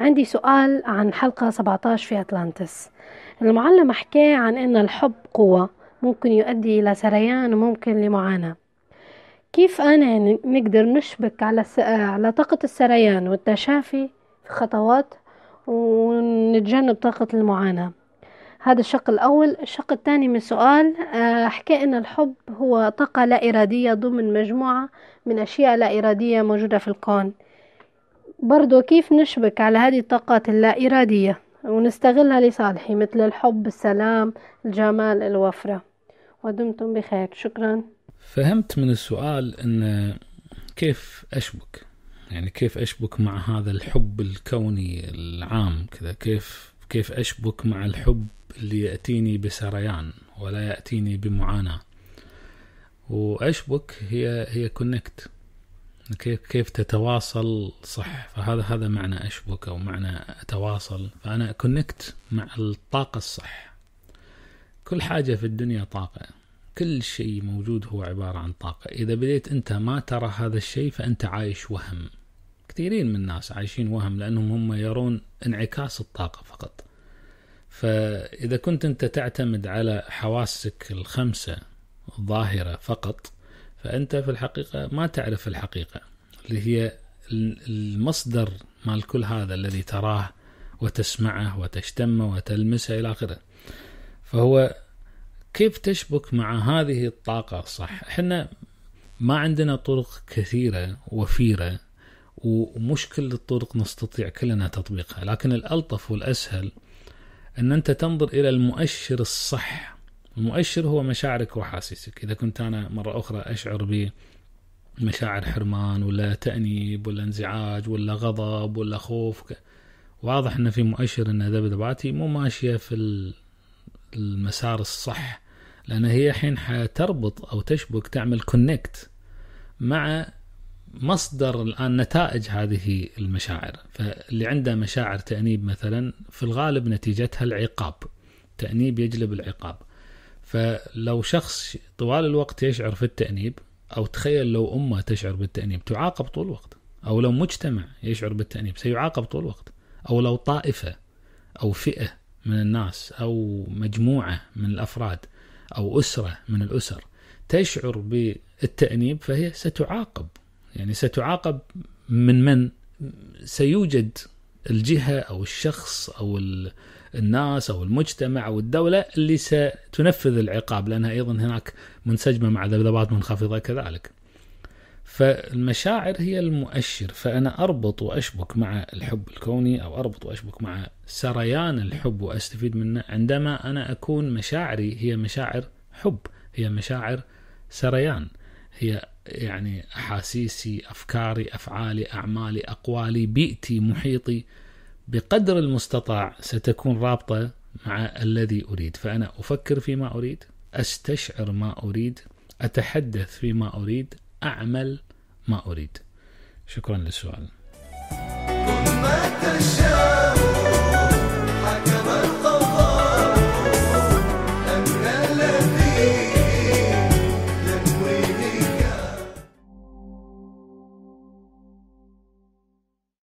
عندي سؤال عن حلقة 17 في أتلانتس المعلم حكى عن أن الحب قوة ممكن يؤدي إلى سريان وممكن لمعاناة كيف أنا نقدر نشبك على على طاقة السريان والتشافي في خطوات ونتجنب طاقة المعاناة هذا الشق الأول الشق الثاني من السؤال آه، حكى أن الحب هو طاقة لا إرادية ضمن مجموعة من أشياء لا إرادية موجودة في الكون برضو كيف نشبك على هذه الطاقات اللا إرادية ونستغلها لصالحي مثل الحب السلام الجمال الوفرة ودمتم بخير شكرا فهمت من السؤال أن كيف أشبك يعني كيف أشبك مع هذا الحب الكوني العام كذا كيف كيف أشبك مع الحب اللي يأتيني بسريان ولا يأتيني بمعاناة وأشبك هي هي كونكت كيف كيف تتواصل صح فهذا هذا معنى اشبك او معنى اتواصل فانا كونكت مع الطاقه الصح كل حاجه في الدنيا طاقه كل شيء موجود هو عباره عن طاقه اذا بديت انت ما ترى هذا الشيء فانت عايش وهم كثيرين من الناس عايشين وهم لانهم هم يرون انعكاس الطاقه فقط فاذا كنت انت تعتمد على حواسك الخمسه الظاهره فقط فأنت في الحقيقة ما تعرف الحقيقة اللي هي المصدر مال كل هذا الذي تراه وتسمعه وتشتمه وتلمسه إلى آخره فهو كيف تشبك مع هذه الطاقة صح احنا ما عندنا طرق كثيرة وفيرة ومش كل الطرق نستطيع كلنا تطبيقها لكن الألطف والأسهل أن أنت تنظر إلى المؤشر الصح المؤشر هو مشاعرك وحاسيسك إذا كنت أنا مرة أخرى أشعر ب مشاعر حرمان ولا تأنيب ولا انزعاج ولا غضب ولا خوف واضح أن في مؤشر أن ذبذباتي مو ماشية في المسار الصح لأن هي الحين حتربط أو تشبك تعمل كونكت مع مصدر الآن نتائج هذه المشاعر فاللي عنده مشاعر تأنيب مثلا في الغالب نتيجتها العقاب تأنيب يجلب العقاب فلو شخص طوال الوقت يشعر في التأنيب أو تخيل لو أمه تشعر بالتأنيب تعاقب طول الوقت أو لو مجتمع يشعر بالتأنيب سيعاقب طول الوقت أو لو طائفة أو فئة من الناس أو مجموعة من الأفراد أو أسرة من الأسر تشعر بالتأنيب فهي ستعاقب يعني ستعاقب من من سيوجد الجهه او الشخص او الناس او المجتمع او الدوله اللي ستنفذ العقاب لانها ايضا هناك منسجمه مع ذبذبات منخفضه كذلك. فالمشاعر هي المؤشر فانا اربط واشبك مع الحب الكوني او اربط واشبك مع سريان الحب واستفيد منه عندما انا اكون مشاعري هي مشاعر حب هي مشاعر سريان. هي يعني احاسيسي افكاري افعالي اعمالي اقوالي بيئتي محيطي بقدر المستطاع ستكون رابطه مع الذي اريد فانا افكر فيما اريد استشعر ما اريد اتحدث فيما اريد اعمل ما اريد شكرا للسؤال